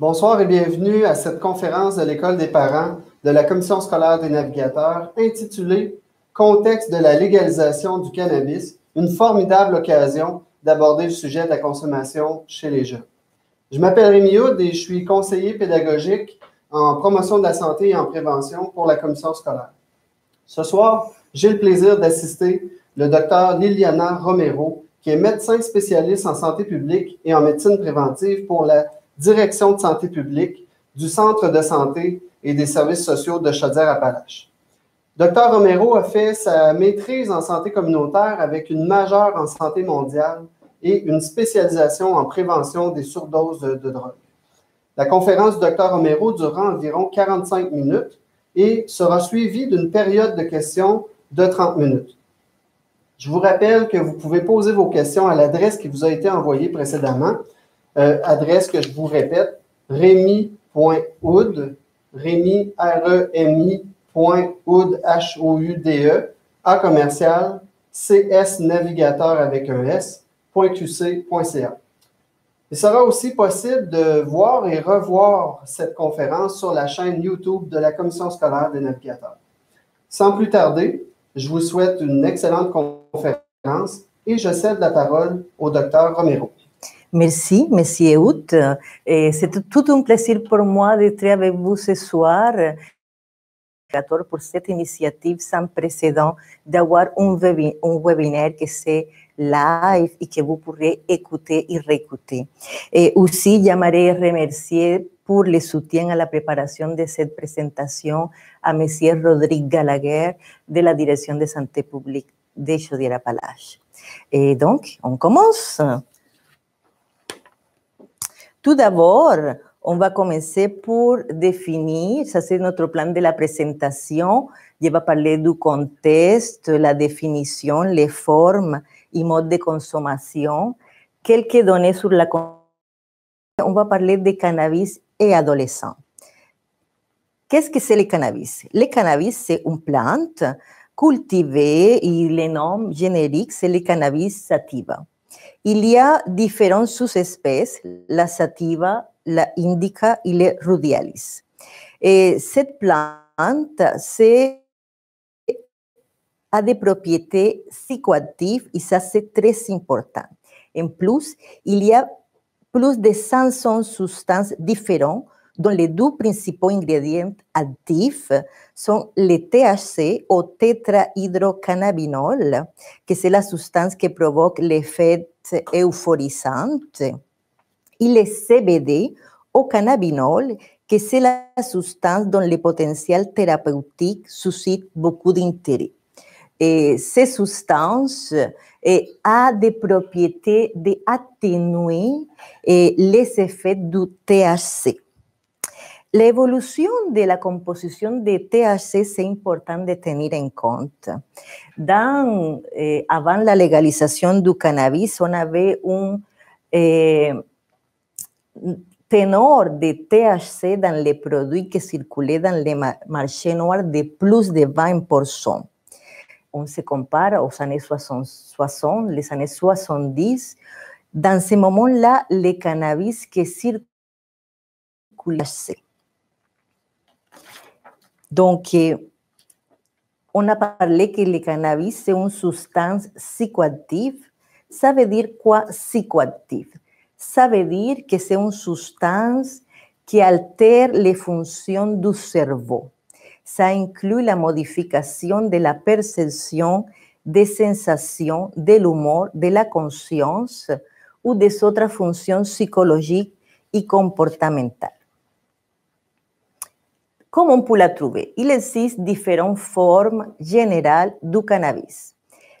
Bonsoir et bienvenue à cette conférence de l'École des parents de la Commission scolaire des navigateurs intitulée Contexte de la légalisation du cannabis, une formidable occasion d'aborder le sujet de la consommation chez les jeunes. Je m'appelle Rémi Houd et je suis conseiller pédagogique en promotion de la santé et en prévention pour la Commission scolaire. Ce soir, j'ai le plaisir d'assister le docteur Liliana Romero, qui est médecin spécialiste en santé publique et en médecine préventive pour la Direction de santé publique du Centre de santé et des services sociaux de Chaudière-Appalaches. Dr Romero a fait sa maîtrise en santé communautaire avec une majeure en santé mondiale et une spécialisation en prévention des surdoses de, drogue. La conférence du Dr Romero durera environ 45 minutes et sera suivie d'une période de questions de 30 minutes. Je vous rappelle que vous pouvez poser vos questions à l'adresse qui vous a été envoyée précédemment. Euh, adresse que je vous répète, rémi.oud, rémi, R-E-M-I, .oud, H-O-U-D-E, e à commercial, CS Navigateur avec un S, .qc.ca. Il sera aussi possible de voir et revoir cette conférence sur la chaîne YouTube de la Commission scolaire des navigateurs. Sans plus tarder, je vous souhaite une excellente conférence et je cède la parole au docteur Romero. Merci, merci Eut. c'est tout un plaisir pour moi d'être avec vous ce por esta iniciativa sin precedentes, de tener un, webinar que c'est live y que vous pourrez écouter y réécouter. Et aussi, j'aimerais remercier pour le soutien a la preparación de esta presentación a Monsieur Rodríguez Gallagher de la Dirección de Santé Pública de Chaudière-Appalaches. Et donc, on commence. Tout d'abord, on va commencer pour définir, ça c'est notre plan de la présentation, je vais parler du contexte, la définition, les formes et modes de consommation, quelques données sur la on va parler de cannabis et adolescents. Qu'est-ce que c'est le cannabis Le cannabis, c'est une plante cultivée et le nom générique, c'est le cannabis sativa. Il y a différentes espèces la sativa, la indica y la rudialis. Esta eh, cette plante a psicoactivas propriétés y ça c'est très important. En plus, il plus de 100 sustancias diferentes dont les deux principaux ingrédients actifs sont le THC ou tétrahydrocannabinol, qui c'est la substance qui provoque l'effet euphorisant, et le CBD ou cannabinol, qui c'est la substance dont le potentiel thérapeutique suscite beaucoup d'intérêt. Et eh, ces substances ont eh, des propriétés d'atténuer eh, les effets du THC. La evolución de la composición de THC es importante tener en cuenta. Dan, eh, la legalización del cannabis, había un eh, tenor de THC en los productos que circulaban en el marché de plus de 20%. On se compara o los años 60 les années 70. En ese momento, là le cannabis que THC Donc, on a parlé que le cannabis, es un substance psychoactive. Ça veut dire quoi sabe Ça veut dire que c'est une substance qui altère les fonctions du cerveau. Ça inclut la modificación de la perception de sensación, del humor, de la conscience ou de otra función psicológica y comportamental. ¿Cómo un pulatrube. la trouver? Il existe différentes formes générales du cannabis.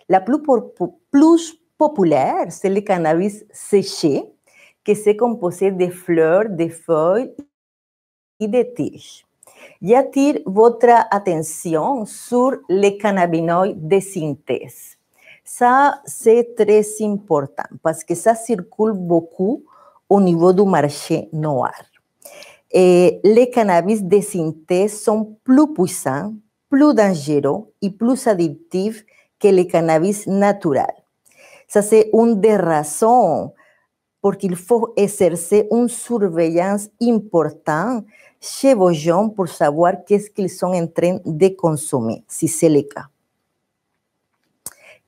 La plus, popular populaire, c'est le cannabis séché, que se compose de fleurs, de feuilles y de tiges. J'attire votre attention sur les cannabinoïdes de synthèse. Ça, c'est très important parce que ça circule beaucoup au niveau du marché noir. Los eh, les cannabis de synthèse sont plus puissants, plus dangereux et plus addictifs que le cannabis naturel. Ça, c'est une des raisons pour qu'il faut exercer une surveillance importante chez vos gens pour savoir qu'est-ce qu'ils sont en train de consommer, si c'est le cas.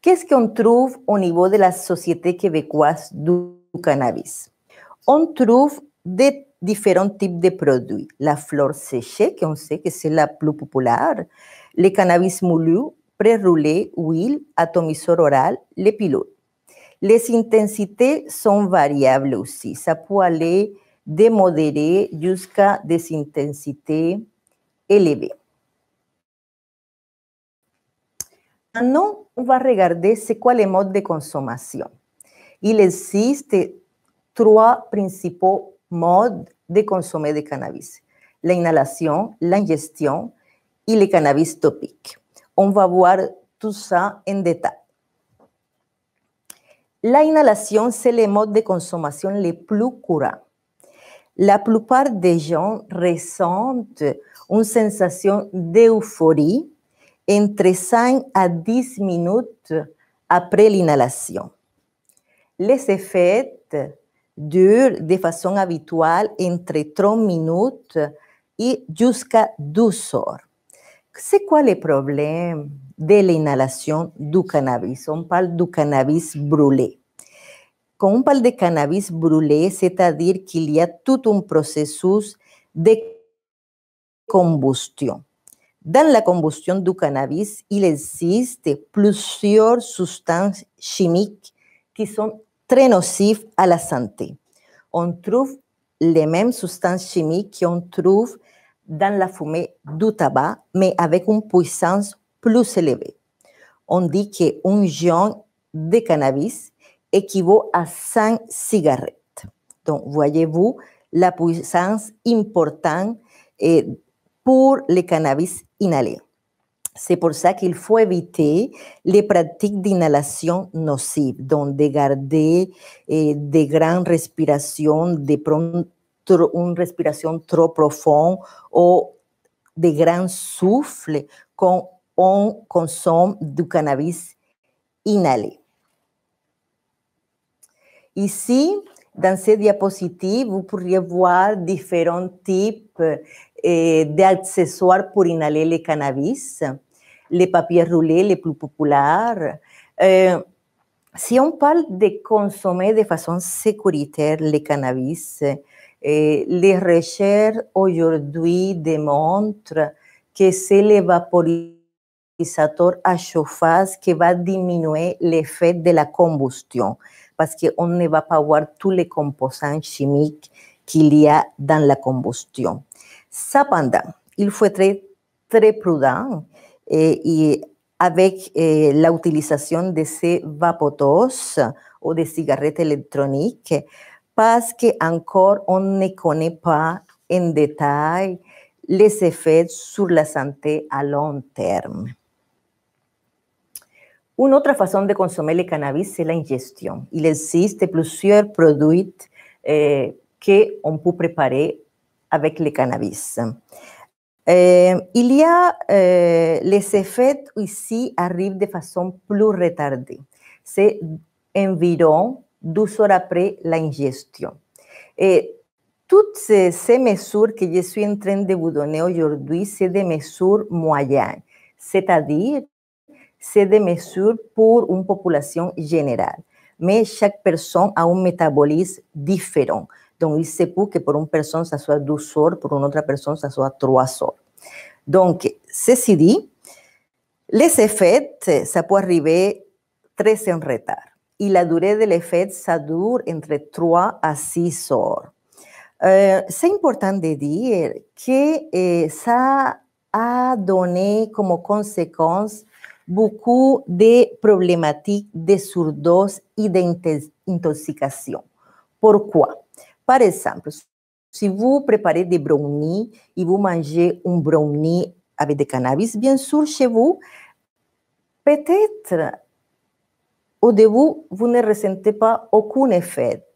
Qu'est-ce qu'on trouve au niveau de la société québécoise du cannabis? On trouve des diferents types de produits. La flor séchée, que on sait que c'est la plus populaire, le cannabis moulu, pré-roulé, huile, atomiseur oral, les pilotes. Les intensités son variables aussi. Ça peut aller de modéré jusqu'à des intensités élevées. Maintenant, on va regarder c'est quoi les modes de consommation. Il existe trois principaux modes de consommer de cannabis, l'inhalation, l'ingestion et le cannabis topique. On va voir tout ça en détail. L'inhalation, c'est le mode de consommation le plus courant. La plupart des gens ressentent une sensation d'euphorie entre 5 à 10 minutes après l'inhalation. Les effets dure de façon habitual entre 3 minutes et jusqu'à 12 heures. C'est quoi le problème de l'inhalation du cannabis? On parle du cannabis brulé. Quand on parle de cannabis brulé, c'est-à-dire qu'il y a tout un processus de combustion. Dans la combustion du cannabis, il existe plusieurs substances chimiques qui sont très nocif à la santé. On trouve les mêmes substances chimiques qu'on trouve dans la fumée du tabac, mais avec une puissance plus élevée. On dit qu'un joint de cannabis équivaut à 100 cigarettes. Donc, voyez-vous la puissance importante eh, pour le cannabis inhalé. C'est pour ça qu'il faut éviter les pratiques d'inhalation nocives, donc de garder eh, de grandes respirations, de una respiración trop profunda o de gran souffle con se consomme du cannabis inhalé. Ici, dans ces diapositiva, vous pourriez voir différents types de eh, d'accessoires pour inhaler cannabis. les papiers roulés les plus populaires. Eh, si on parle de consommer de façon sécuritaire le cannabis, eh, les recherches aujourd'hui démontrent que c'est vaporisateur à chauffage qui va diminuer l'effet de la combustion, parce qu'on ne va pas avoir tous les composants chimiques qu'il y a dans la combustion. Cependant, il faut être très prudent et eh, avec l'utilisation eh, la de ces vapotoses ou de cigarettes électroniques parce qu'encore on ne connaît pas en détail les effets sur la santé à long terme. Une autre façon de consommer le cannabis, c'est l'ingestion. Il existe plusieurs produits eh, que qu'on peut préparer avec le cannabis. Euh, il eh, y a euh, les effets ici arrivent de façon plus retardée. C'est environ 12 heures après l'ingestion. Et eh, toutes ces, ces, mesures que je suis en train de vous donner aujourd'hui, c'est des mesures moyennes, c'est-à-dire c'est des mesures pour une population générale. Mais chaque personne a un métabolisme différent. Entonces, il se peut que por une personne, ça soit 12 horas, por otra persona pessoa ça soit 3 sor. Donc, ceci dit, les effets, ça peut arriver 13 en retard. Et la durée de l'effet, ça dure entre 3 à 6 heures. Euh, c'est important de dire que eh, ça a donné como conséquence beaucoup de problématiques de surdose et d'intoxication. Pourquoi? Par exemple, si vous préparez des brownies et vous mangez un brownie e um avec du cannabis, bien sûr, chez vous, peut-être au début, vous ne ressentez pas aucun effet.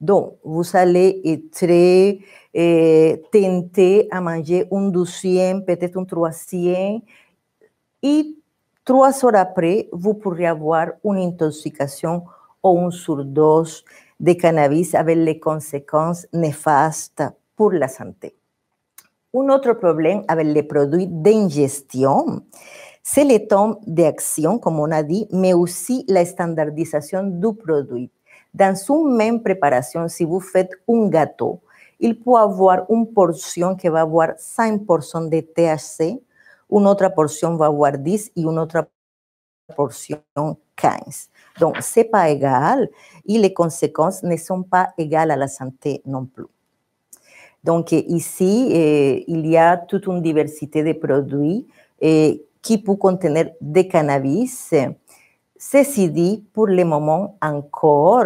Donc, vous e allez eh, être tenté à manger un um deuxième, peut-être un um troisième, et trois heures après, vous pourrez avoir une intoxication ou une surdose de cannabis con les conséquences néfastes pour la santé. Un autre problème avec les de d'ingestion, c'est le temps de comme on a dit, pero aussi la standardisation del producto. Dans une même preparación, si vous faites un gato, il peut avoir porción portion qui va avoir 5% de THC, une autre portion va avoir 10 y otra porción 15. Donc, c'est pas égal et les conséquences ne sont pas égales à la santé non plus. Donc, ici, eh, il y a toute une diversité de produits eh, qui peuvent contenir des cannabis. Ceci dit, pour le moment encore,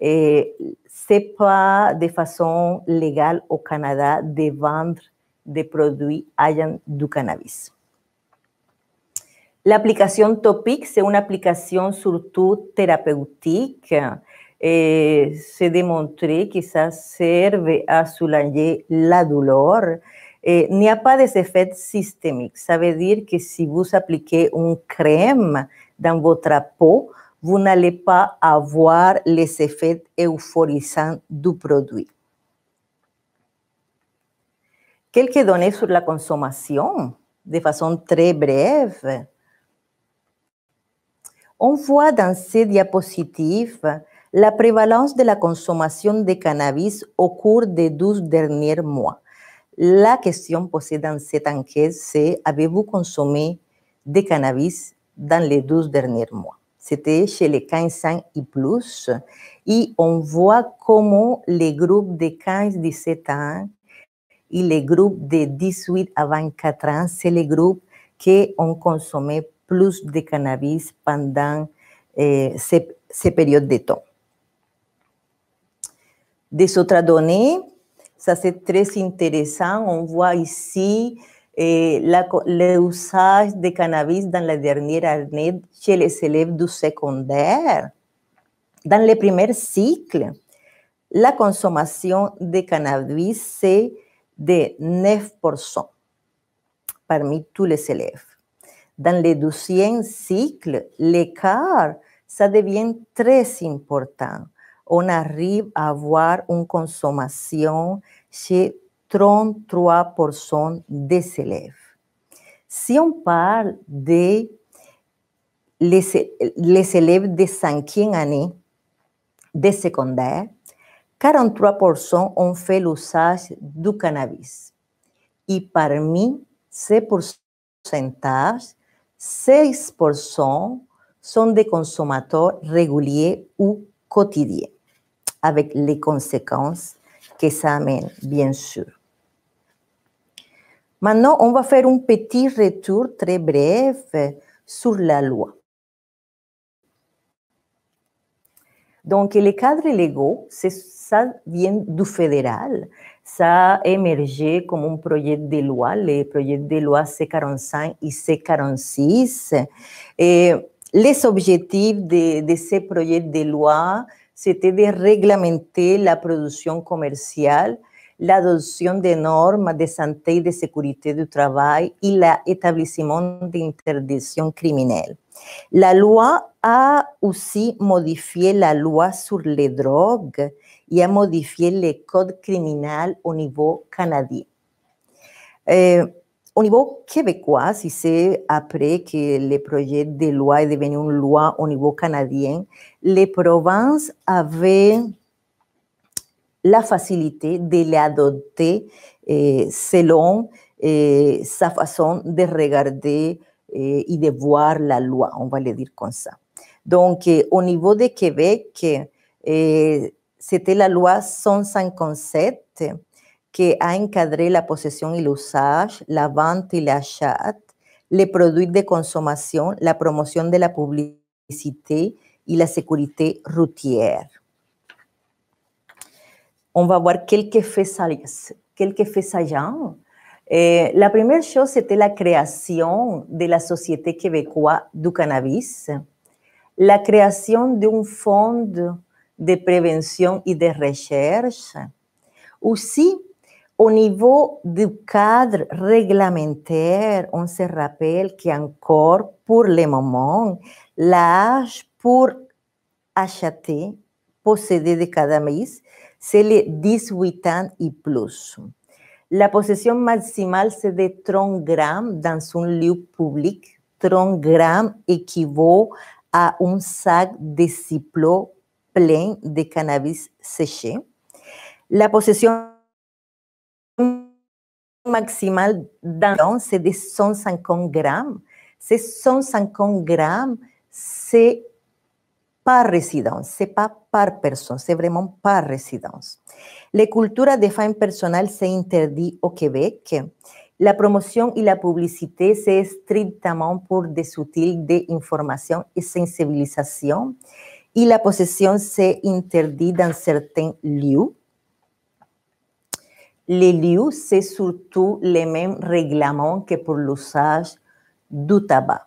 eh, ce n'est pas de façon légale au Canada de vendre des produits ayant du cannabis. La aplicación Topic es una aplicación surtout terapéutica. Eh, se demostró quizás sirve a soulager la dolor. No eh, n'y a pas esto effets systémiques. Ça dire que si vous appliquez un crème dans votre peau, vous n'allez pas avoir les effets euphorisants du produit. Quelques données sur la consommation de façon très breve. On voit dans ces diapositives la prévalence de la consommation de cannabis au cours des 12 derniers mois. La question posée dans cette enquête, c'est avez-vous consommé de cannabis dans les 12 derniers mois C'était chez les 15 ans et plus. Et on voit comment les groupes de 15-17 ans et les groupes de 18 à 24 ans, c'est les groupes qui ont consommé de cannabis pendant este eh, ces, périodes de temps. Des autres données, ça eh, c'est très intéressant. On voit ici l'usage de cannabis dans la dernière année chez les élèves du secondaire. Dans le primer cycle, la consommation de cannabis, c'est de 9% parmi tous les élèves. Dans les 200 cycles, l'écart, ça devient très important. On arrive à avoir une consommation chez 33% des élèves. Si on parle de les, les élèves de cinquième année de secondaire, 43% ont fait l'usage du cannabis. Et parmi ces pourcentages, 6% sont des consommateurs réguliers ou quotidiens, avec les conséquences que ça amène, bien sûr. Maintenant, on va faire un petit retour très bref sur la loi. Donc, les cadres légaux, ça vient du fédéral ça a émergé comme un projet de loi, le projet de loi C45 et C46. les objectifs de, de ces projets de loi, c'était de réglementer la production commerciale, l'adoption des normes de santé et de sécurité du travail et l'établissement d'interdiction criminelle. La loi a aussi modifié la loi sur les drogues y el modifier criminal code Criminal au niveau canadien. Euh, au niveau québécois, si c'est après que le proyecto de loi est devenu une loi au niveau canadien, les provinces avaient la facilidad de l'adopter según eh, selon manera eh, de regarder eh, y de voir la loi, on va le dire comme ça. Donc, au niveau de Québec, c'était la loi 157 qui a encadré la possession et l'usage, la vente et l'achat, les produits de consommation, la promotion de la publicité et la sécurité routière. On va voir quelques faits, quelques faits saillants. Euh, la première chose, c'était la création de la Société québécoise du cannabis, la création d'un fonds de prevención y de recherche, aussi au niveau du cadre réglementaire, on se rappelle qu'encore pour le moment, l'âge pour acheter, posséder de cannabis, c'est de 18 ans y plus. La possession maximale, c'est de 30 gramos dans un lieu public. 30 gramos équivaut à un sac de ciplo plein de cannabis séché. La posesión maximal d'un, c'est de 150 gramos. Ces 150 gramos c'est par résidence, c'est pas par personne, c'est vraiment par résidence. La cultura de personal personal se interdit au Québec. La promoción y la publicité, c'est strictement pour des de información y sensibilización. et la possession s'est interdite dans certains lieux. Les lieux, c'est surtout les mêmes règlements que pour l'usage du tabac.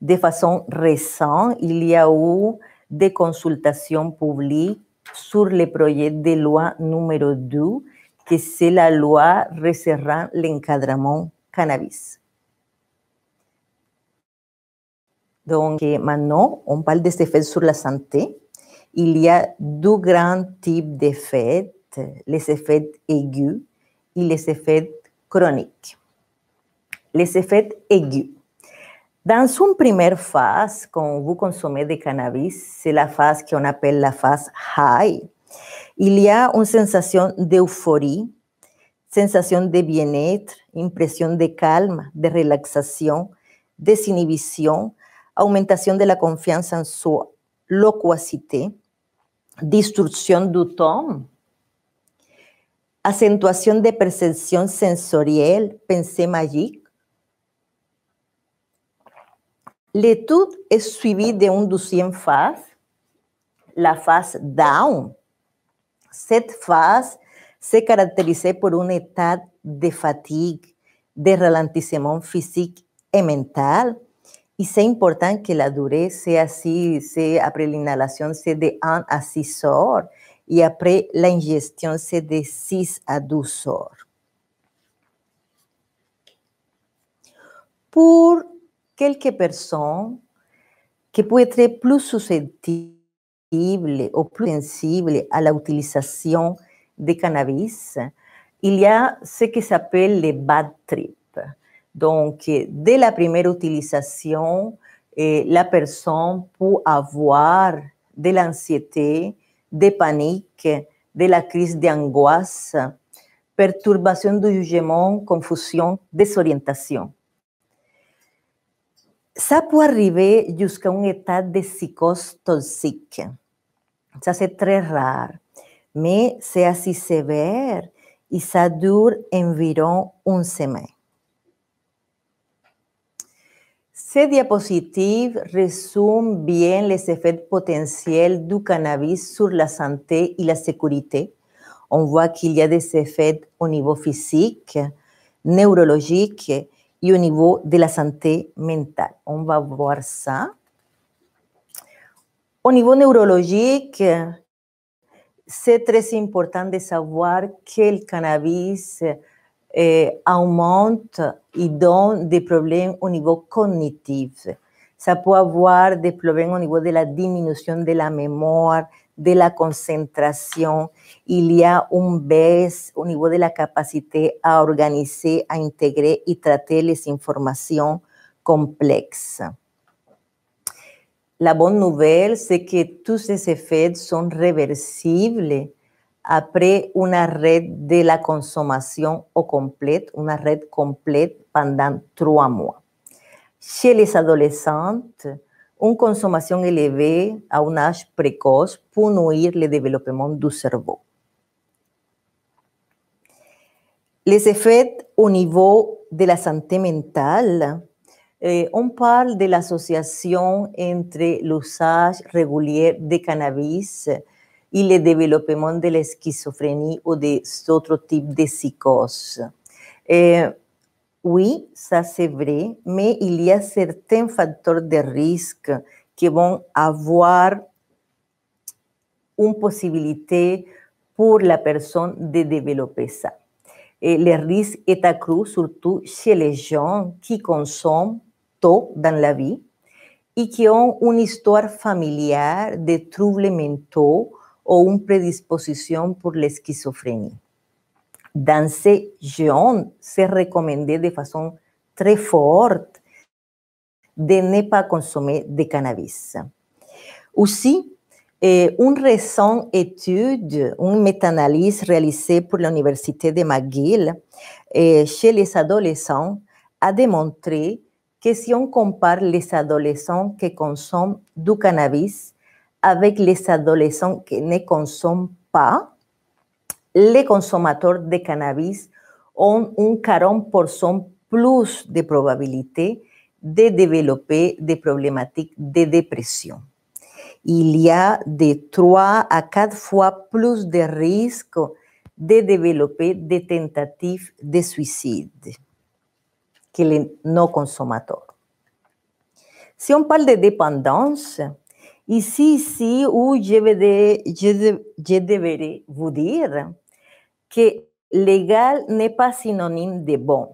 De façon récente, il y a eu des consultations publiques sur le projet de loi numéro 2, que c'est la loi resserrant l'encadrement cannabis. Donc eh, maintenant, on parle des effets sur la santé. Il y a deux grands types d'effets, les effets aigus et les effets chroniques. Les effets aigus. Dans une première phase, quand vous consommez du cannabis, c'est la phase qu'on appelle la phase high. Il y a une sensation d'euphorie, sensation de bien-être, impression de calme, de relaxation, de désinhibition, aumentación de la confianza en su locuacité, distorsión du ton, acentuación de percepción sensorial, pensé magique. L'étude est de un deuxième phase, la phase down. Cette phase se caracteriza por una état de fatigue, de ralentissement physique et mental, y es importante que la durée, sea así, c'est après l'inhalation, c'est de 1 a 6 horas, et la ingestión sea de 6 a 12 horas. Pour quelques personas que pueden ser más susceptibles o más sensibles a la utilización de cannabis, il y a ce que s'appelle bad trip. Entonces, de la primera utilización, eh, la persona puede avoir de ansiedad de panique, de la de d'angoisse, perturbación du jugement, confusión, desorientación. Ça puede arriver jusqu'à un état de psicosis toxique. Ça, c'est très rare, mais es así severo et ça dure environ une Estas diapositivas résume bien les efectos potenciales du cannabis sur la santé y la sécurité. On voit qu'il y a des effets neurológico y a nivel de la santé mental. On va voir ça. Au niveau neurologique, c'est très important de savoir que el cannabis eh, y et problemas des problèmes cognitivo. niveau cognitif. Ça peut avoir des problèmes de la disminución de la memoria, de la Hay un y a un niveau de la capacidad a organizar, a intégrer y tratar les informations La buena nouvelle, es que todos ces efectos son reversibles apre una red de la consumación o complet, una red completa pendant trois mois. Chez adolescente adolescentes, una consomación elevada a un âge précoce puede nuire el desarrollo du cerveau. Les efectos au nivel de la santé mental. eh, on parle de asociación entre l'usage régulier de cannabis et le développement de la schizophrénie ou des autres types de psychoses. Eh, oui, ça c'est vrai, mais il y a certains facteurs de risque qui vont avoir une possibilité pour la personne de développer ça. Et eh, le risque est accru surtout chez les gens qui consomment tôt dans la vie et qui ont une histoire familiale de troubles mentaux ou une prédisposition pour la Dans ces jeunes c'est recommandé de façon très forte de ne pas consommer de cannabis. Aussi, eh, une récente étude, une méta-analyse réalisée pour l'Université de McGill eh, chez les adolescents a démontré que si on compare les adolescents qui consomment du cannabis avec los adolescentes que no consomment pas, les de cannabis ont un 40% plus de probabilité de développer des problématiques de dépression. Il y a de 3 à 4 fois plus de risques de développer des de suicide que los non consommateurs. Si on parle de dépendance, y sí, sí, yo debería dire que legal no pas sinónimo de bon.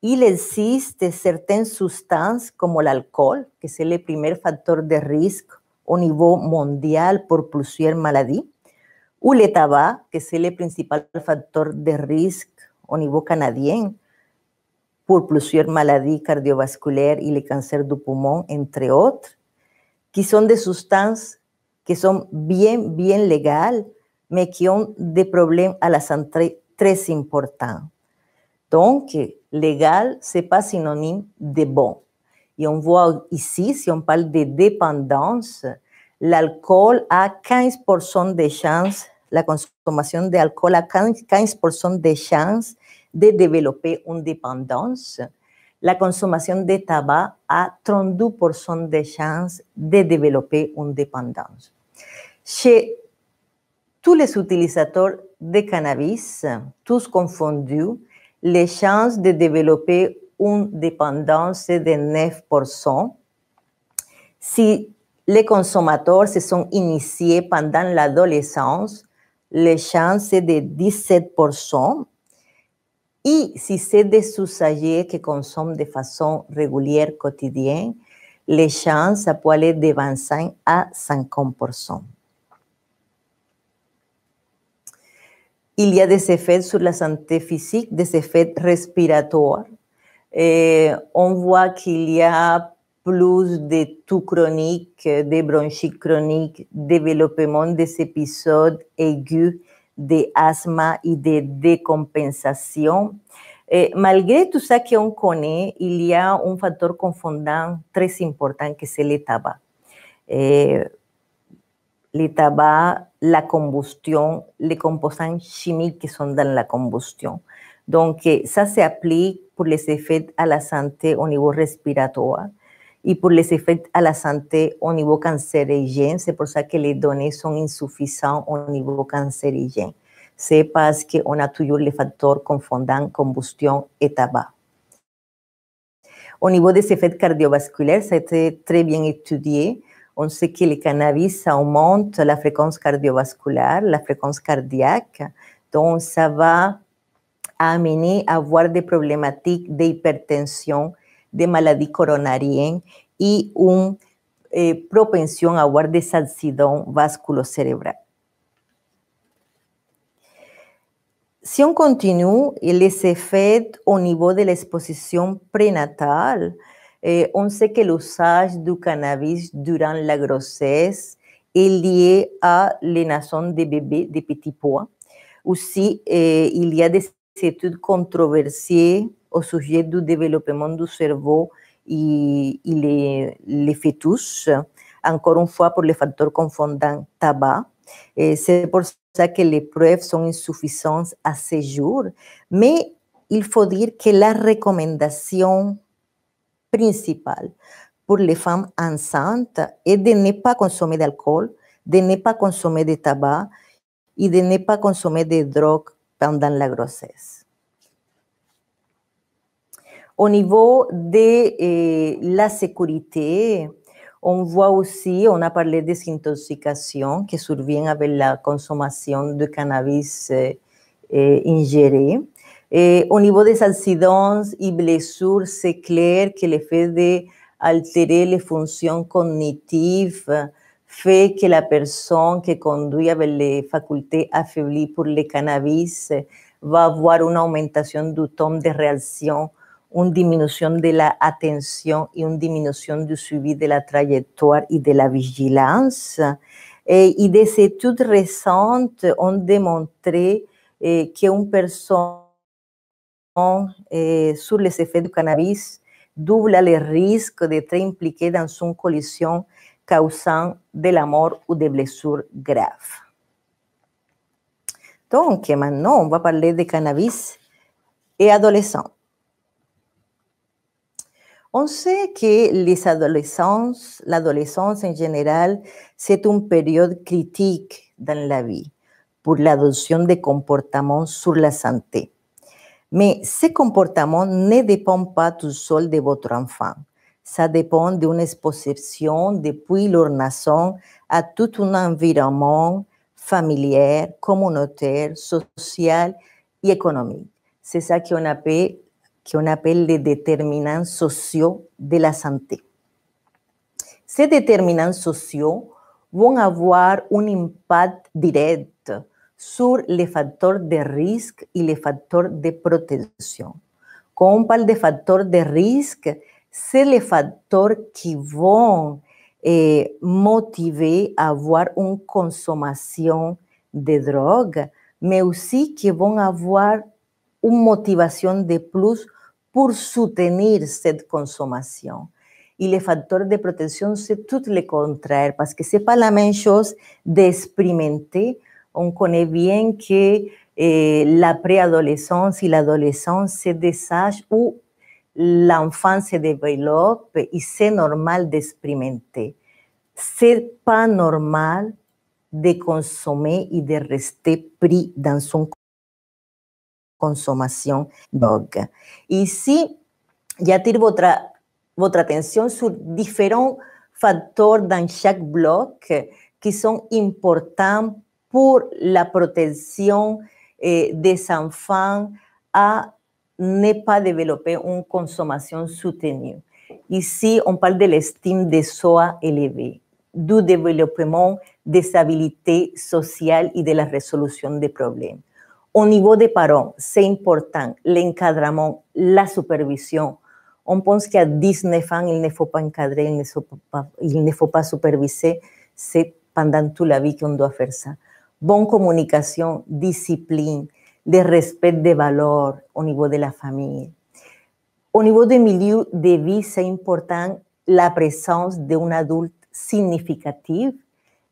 Il existe certaines sustancias como el alcohol, que es el primer factor de riesgo a nivel mundial por plusieurs maladies, o el tabac, que es el principal factor de riesgo a nivel canadien, por plusieurs maladies cardiovasculaires y el cáncer du pulmón, entre otros que son de sustancias que son bien, bien legal, mais qui ont problema a la santé muy importants. Entonces, legal no de bon. Y on voit ici, si on parle de el alcohol a 15% de posibilidades, la de alcohol a 15% de posibilidades de desarrollar una dependencia. la consommation de tabac a 32% de chances de développer une dépendance. Chez tous les utilisateurs de cannabis, tous confondus, les chances de développer une dépendance sont de 9%. Si les consommateurs se sont initiés pendant l'adolescence, les chances de 17%. Et si c'est des usagers qui consomment de façon régulière quotidienne, les chances, à peut aller de 25 à 50 Il y a des effets sur la santé physique, des effets respiratoires. Euh, on voit qu'il y a plus de tout chronique, des bronchites chroniques, développement des épisodes aigus de asma y de decompensación. Eh, malgré tout ça que connaît, il y a un factor confondant très important que se le tabac. Eh, le tabac, la combustión, les composants chimiques que son dans la combustion. Donc, ça s'applique pour les effets à la santé au niveau respiratoire. Y por les efectos a la santé au nivel cancerígeno, es por eso que les données sont insuffisantes au nivel cancerígeno. Es que tenemos a toujours les facteurs confondant combustion et tabac. Au niveau des effets cardiovasculaires, estudiado très bien étudié. On que le cannabis aumenta la fréquence cardiovascular, la fréquence cardiaque. Donc, ça va amener à avoir des problématiques hipertensión de maladie coronarienne y una eh, propensión a de sancidón vasculocerebral. Si on continue les effets au niveau de la exposición prenatal, eh, on sait que l'usage du cannabis durant la grossesse est lié à la nación de bébés de petits poids. Aussi, eh, il y a des études controversées au sujet du développement du cerveau et, les, fœtus. Encore une fois, pour les facteurs confondants tabac. C'est eh, pour ça que les preuves sont insuffisantes à ce jour. Mais il faut dire que la recommandation principale pour les femmes enceintes est de ne pas consommer d'alcool, de ne pas consommer de tabac et de ne pas consommer de drogue pendant la grossesse. Au niveau de euh, la sécurité, on voit aussi, on a parlé des intoxications qui surviennent avec la consommation de cannabis euh, euh, ingéré. au niveau des accidents et blessures, c'est clair que l'effet d'altérer les fonctions cognitives fait que la personne qui conduit avec les facultés affaiblies pour le cannabis va avoir une augmentation du temps de réaction una disminución de la atención y una disminución de subir de la trayectoria y de la vigilancia. Eh, y de estudios recientes han demostrado eh, que una persona eh, sobre los efectos del cannabis dubla el riesgo de estar implicada en una colisión causando del amor o de blessure grave. Entonces, más no, a hablar de cannabis y adolescentes. On que les adolescents, l'adolescence en general c'est un période critique en la vie la adopción de comportamientos sur la santé. Pero ces comportements ne dépendent solo tout de votre enfant. Ça de una exposition depuis leur naissance à tout un environnement familiar, comunitario, social y económico. C'est que qu'on appelle que una pel de determinantes socio de la santé. Ces socios van a avoir un impacto directo sobre les facteurs de riesgo y les factor de protección. Con un par de factores de riesgo, son los factores que vont a eh, motivar a avoir une consommation de drogue, mais que van a avoir una motivación de plus pour soutenir cette consommation. Y los factores de protección se tout le contrarios, parce que sepa la même de d'expérimenter. On connaît bien que eh, la preadolescencia y la adolescencia se des o la l'enfant se développe y se normal d'expérimenter. C'est pas normal de consommer y de rester pris dans son Consumación dog. Y si ya tiro votre, votre atención sobre diferentes factores en chaque bloc que son importantes por la protección eh, de niños a a ne pas développer une consommation soutenue. si on parle de estima de soa élevée, du développement des habilités sociales y de la resolución de problemas. Un niveau de parón, c'est important, l'encadrement, la supervisión. On pense a Disney fan il ne faut pas encadrer, il ne faut pas, durante toda la superviser. C'est pendant toute la vie qu'on doit faire ça. Bonne communication, de respect de nivel de la familia. Au niveau de milieu de vie, c'est important la de un adulte significativo,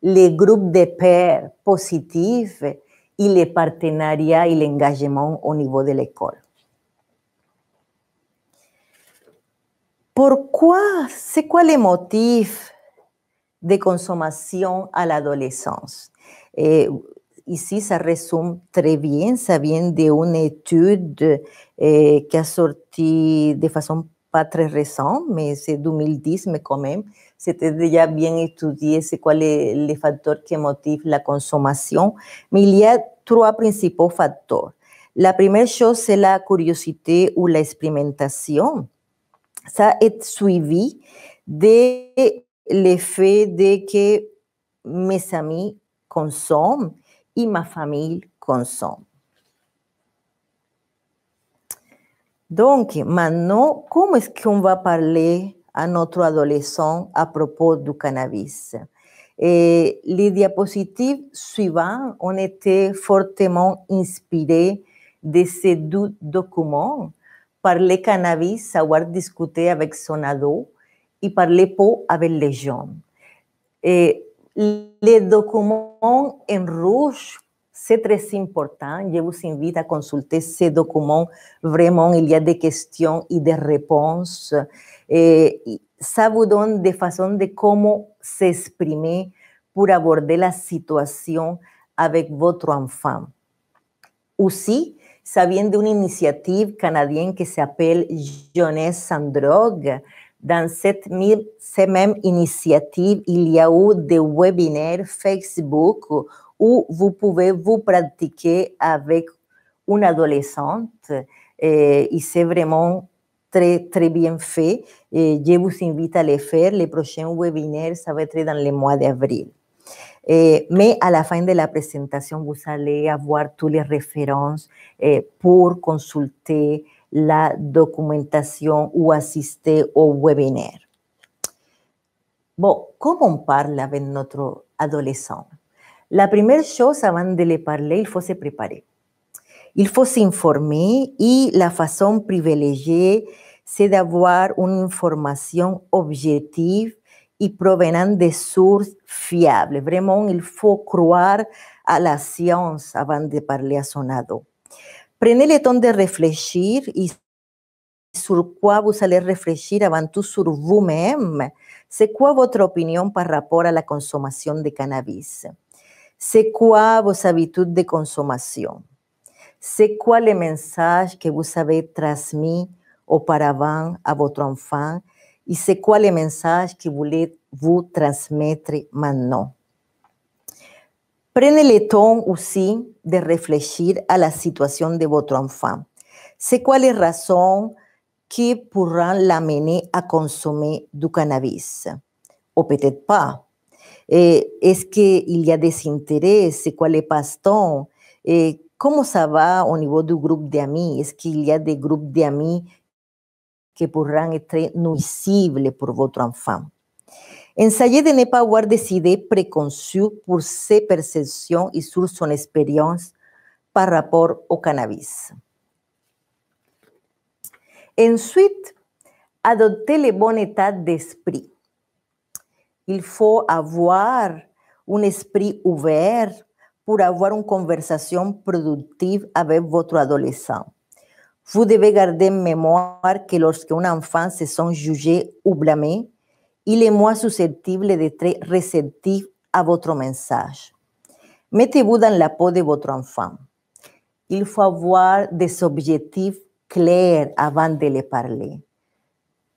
le grupo de pères positivos y le partenariat y el engagement au niveau de l'école. Pourquoi, c'est quoi emotif motivo de a à l'adolescence? Eh, ici, se résume muy bien, ça de d'une étude eh, qui a sorti de façon pas très récent, mais c'est 2010, mais quand même, c'était déjà bien étudié, c'est quoi les, les, que qui la consommation. Pero hay tres a factores. La primera chose, c'est la curiosidad o la experimentación. Ça es suivi de l'effet de que mes amis consomment y mi familia consomme. Donc, maintenant, comment est-ce qu'on va parler à notre adolescent à propos du cannabis? Et eh, les diapositives suivantes ont été fortement inspirées de ces deux documents. Parler cannabis, savoir discuter avec son ado et parler peau avec les jeunes. Et eh, les documents en rouge Es muy importante, Je vous invite à consulter ces documents. Vraiment, il y a des questions et des réponses. Et ça vous de eh, cómo s'exprimer pour aborder la situation avec votre enfant. Aussi, sabiendo de d'une initiative canadienne qui s'appelle Jeunesse sans drogue. Dans cette même initiative, il y a eu des webinaires Facebook où vous pouvez vous pratiquer avec une adolescente et, eh, c'est vraiment très, très bien fait. Et eh, je vous invite à le faire. Le prochain webinaire, ça va être dans le mois d'avril. Eh, mais à la fin de la présentation, vous allez avoir toutes les références pour consulter la documentación o asiste o webinar. ¿cómo como parla com otro adolescente? La primera cosa antes de parler, il faut se Il Il se informar y la forma privilegiada se de une una información objetiva y provenant de sources fiables. Vraiment, il faut croire à la science avant de parler a su Prenez le de réfléchir y sur quoi vous allez réfléchir avant tout sur vous-même. C'est quoi votre opinion par rapport à la consommation de cannabis? C'est quoi vos habitudes de consommation? C'est quoi le message que vous avez transmis auparavant à votre enfant? Et c'est quoi le message que vous voulez vous transmettre maintenant? Prenez le temps aussi de réfléchir à la situation de votre enfant. C'est quoi les raisons qui pourront l'amener à consommer du cannabis Ou peut-être pas. Eh, Est-ce qu'il y a des intérêts C'est quoi les et eh, comment ¿Cómo se va au niveau du groupe d'amis Est-ce qu'il y a des groupes d'amis que pourront être nuisibles pour votre enfant Ensayé de ne pas avoir des idées préconçues pour ses perceptions et sur son expérience par rapport au cannabis. Ensuite, adopter le bon état d'esprit. Il faut avoir un esprit ouvert pour avoir una conversación productive avec votre adolescent. Vous devez garder en mémoire que un enfant se sent jugé ou blâmé, il est moins susceptible de réceptif à votre message. Mettez-vous dans la peau de votre enfant. Il faut avoir des objectifs clairs avant de les parler.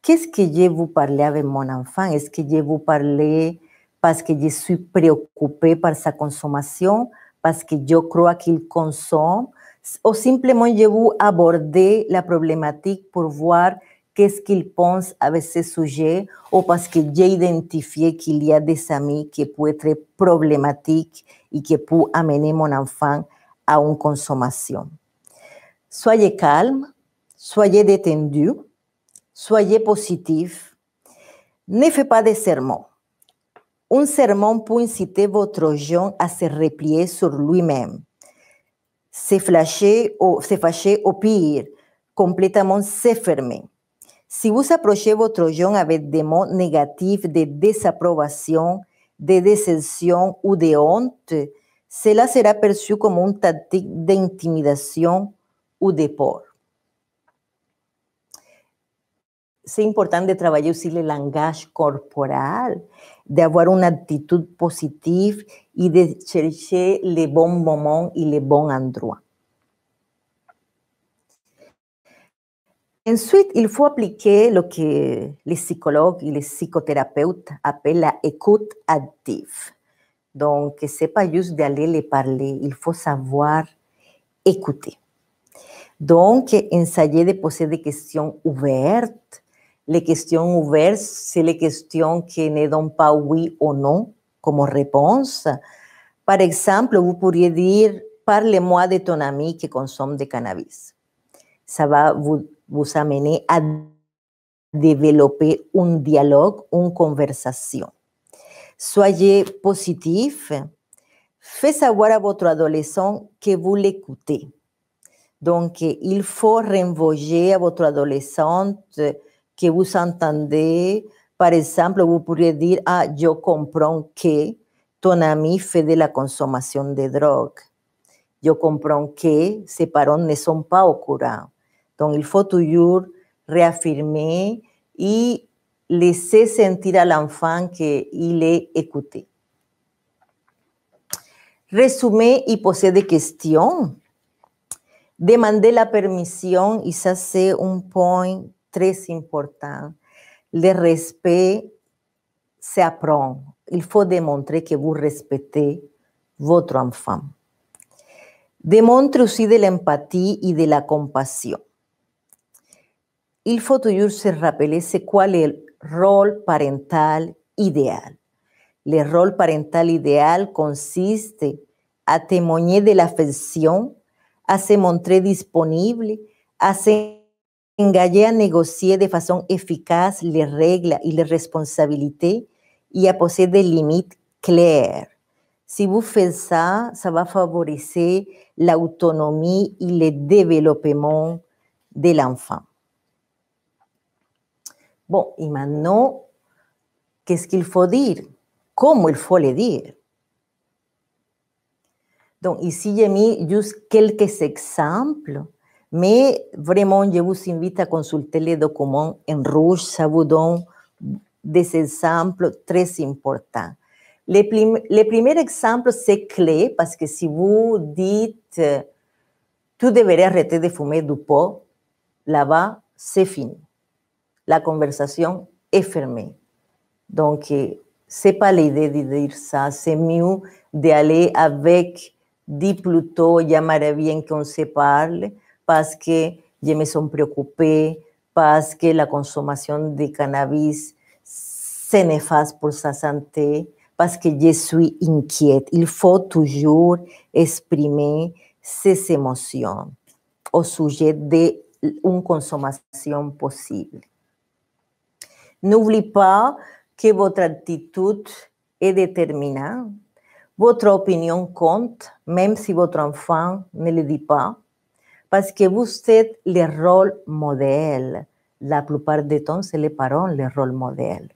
Qu'est-ce que je veux parler avec mon enfant? Est-ce que je veux parler parce que je suis préoccupé par sa consommation, parce que je crois qu'il consomme, ou simplement je veux aborder la problématique pour voir qu'est-ce qu'il pense avec ce sujet ou parce que j'ai identifié qu'il y a des amis qui peuvent être problématiques et qui peuvent amener mon enfant à une consommation. Soyez calme, soyez détendu, soyez positif. Ne faites pas de sermons. Un sermon peut inciter votre jeune à se replier sur lui-même, se flasher ou se fâcher au pire, complètement se fermer. Si vos aproveu o avec a mots negativo de desaprobación, de decepción o de honte, cela será percibido como un tactic de intimidación o de por. Es importante trabalhar el lenguaje corporal, de una una actitud positiva y de chercher le bon moment y le bon endroit. Ensuite, il faut appliquer ce que les psychologues et les psychothérapeutes appellent la écoute active. Donc, ce n'est pas juste d'aller les parler, il faut savoir écouter. Donc, essayer de poser des questions ouvertes. Les questions ouvertes, c'est les questions qui ne donnent pas oui ou non comme réponse. Par exemple, vous pourriez dire, parlez moi de ton ami qui consomme du cannabis. Ça va vous amené a développer un dialogue, una conversación. Soyez positif. Faites savoir a votre adolescente que vous l'écoutez. Donc, il faut renvoyer a votre adolescente que vous entendez. Par exemple, vous pourriez dire, ah, yo comprends que ton ami fait de la consumación de drogas. Yo comprendo que ses parents ne son pas au entonces, il faut toujours y et laisser sentir à l'enfant qu'il est écouté. résumé y posé de questions. Demandé la permission, y ça c'est un point très important. Le respect s'apprend. Il faut démontrer que vous respectez votre enfant. Démontre aussi de l'empathie et de la compasión il se rappeler cuál es el rol parental ideal. Le rol parental ideal consiste en témoigner de l'affection, a se montrer disponible, se engañar a négocier de façon eficaz les règles y les responsabilités y a poser des limites clair. Si vous faites va ça va favoriser l'autonomie et le développement de l'enfant. ¿qué es lo que hay que decir? cómo il faut le dire. Donc ici, j'ai mis juste quelques exemples, mais vraiment, je vous invite à consulter les en rouge, ça de donne des exemples très importants. Le, prim le premier exemple, c'est clé, parce que si vous dites, tu devrais arrêter de fumar du pot, là va, c'est fini la conversación est ferme Donc, c'est eh, pas l'idée de dire ça, c'est mieux d'aller avec dit plutôt, j'aimerais bien qu'on se parle parce que je me sens préoccupé, que la consommation de cannabis, se néfaste por sa santé, porque que je suis inquiète. Il faut toujours exprimer ses émotions au sujet d'une consommation possible n'oubliez pas que votre actitud est déterminante. Votre opinión compte, même si votre enfant ne le dice, pas, parce que vous êtes le rôle modèle. La plupart de temps, c'est le parents le rôle modèle.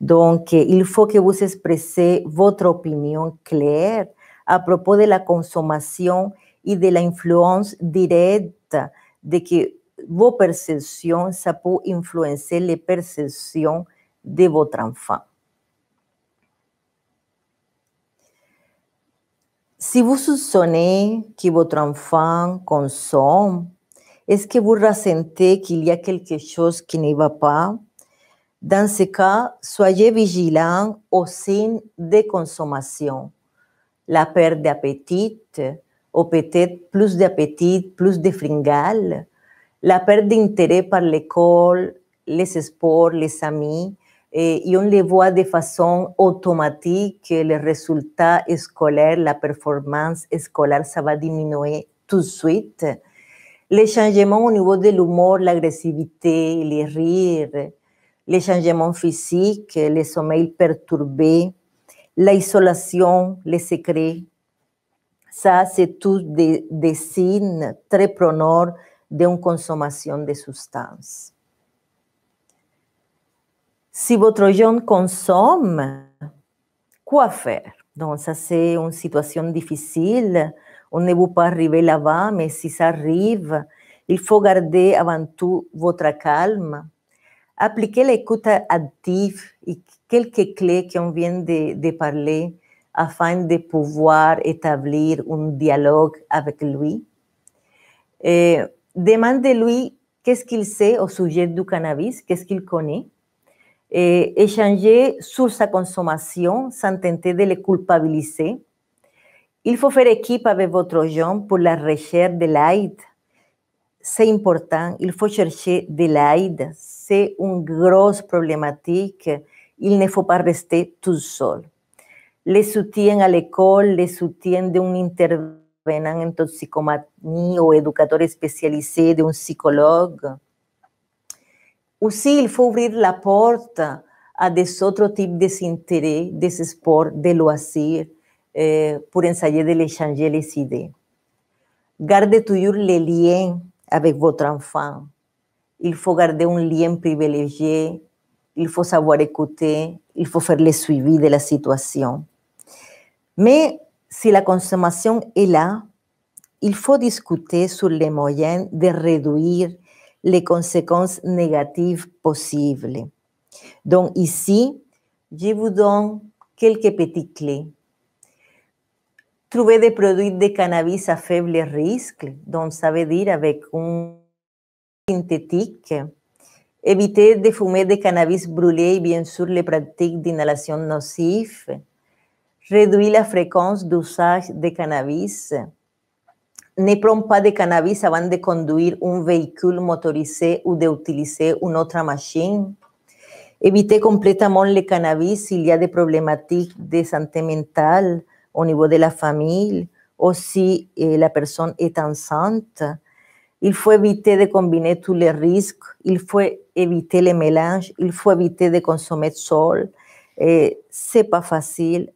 Donc, euh, il faut que vous su votre opinion claire à propos de la consommation y de la influencia directa de que vos perceptions, ça peut influencer les perceptions de votre enfant. Si vous soupçonnez que votre enfant consomme, est-ce que vous ressentez qu'il y a quelque chose qui ne va pas? Dans ce cas, soyez vigilant au signe de consommation. La perte d'appétit, ou peut-être plus d'appétit, plus de fringales, la perte d'intérêt par l'école, les sports, les amis, et, eh, on les voit de façon automatique, les résultats scolaires, la performance scolaire, ça va diminuer tout de suite. Les changements au niveau de l'humour, l'agressivité, les rires, les changements physiques, les sommeils perturbés, l'isolation, les secrets. Ça, c'est tout des, signes très preneurs d'une consommation de substances. Si votre jeune consomme, quoi faire Donc ça c'est une situation difficile, on ne peut pas arriver là-bas, mais si ça arrive, il faut garder avant tout votre calme, appliquez l'écoute active et quelques clés qu'on vient de, parler afin de pouvoir établir un dialogue avec lui. Et demandez-lui qu'est-ce qu'il sait au sujet du cannabis, qu'est-ce qu'il connaît, et échanger sur sa consommation sans tenter de le culpabiliser. Il faut faire équipe avec votre jeune pour la recherche de l'aide. C'est important, il faut chercher de l'aide. C'est une grosse problématique. Il ne faut pas rester tout seul. Les soutiens à l'école, les soutiens d'un interview venan en toxicomania o educador especializado de un psicólogo. usil il faut abrir la puerta a des otro tipo de interés, de de lo hacer, eh, por ensayar de l'échanger les idées. Garde toujours le lien avec votre enfant. Il faut garder un lien privilégié, il faut savoir écouter, il faut faire le suivi de la situation. me si la consommation est là, il faut discuter sur les moyens de réduire les conséquences négatives possibles. Donc ici, je vous donne quelques petites clés. Trouver des produits de cannabis à faible risque, donc ça veut dire avec un synthétique. Éviter de fumer de cannabis brûlé et bien sûr les pratiques d'inhalation nocive réduit la fréquence d'usage de cannabis. Ne prend de cannabis avant de conduire un véhicule motorisé ou d'utiliser une otra machine. Évitez complètement le cannabis s'il y a des problématiques de santé mentale au niveau de la familia o si eh, la personne est enceinte. Il faut éviter de combiner tous les risques. Il faut éviter les mélanges. Il faut éviter de consommer seul. Eh, sepa fácil,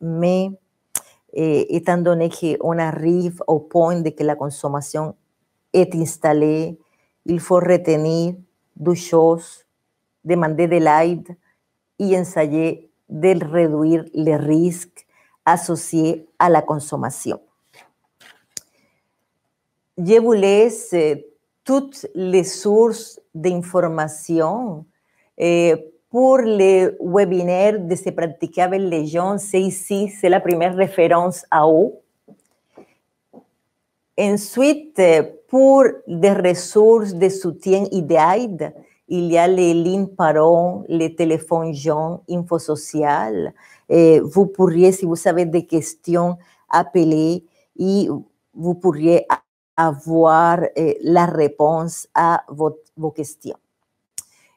eh, pero donné que una point de que la consumación está installée, il que retenir dos cosas, demandar de l'aide y ensayar de reducir le risk asociado a la consumación. Je les eh, toutes les sources d'informations eh, pour le webinar de Se pratiquer avec les gens. C'est ici, c'est la première référence au. eau. Ensuite, pour des ressources de soutien et d'aide, il y a les lignes parents, les téléphones jaunes, info social. Et eh, vous pourriez, si vous avez des questions, appeler et vous pourriez avoir eh, la réponse à votre, vos questions.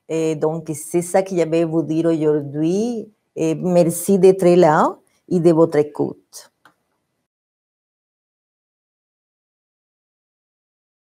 Eh, donc, c'est ça que j'avais à vous dire aujourd'hui. Eh, merci d'être là et de votre écoute.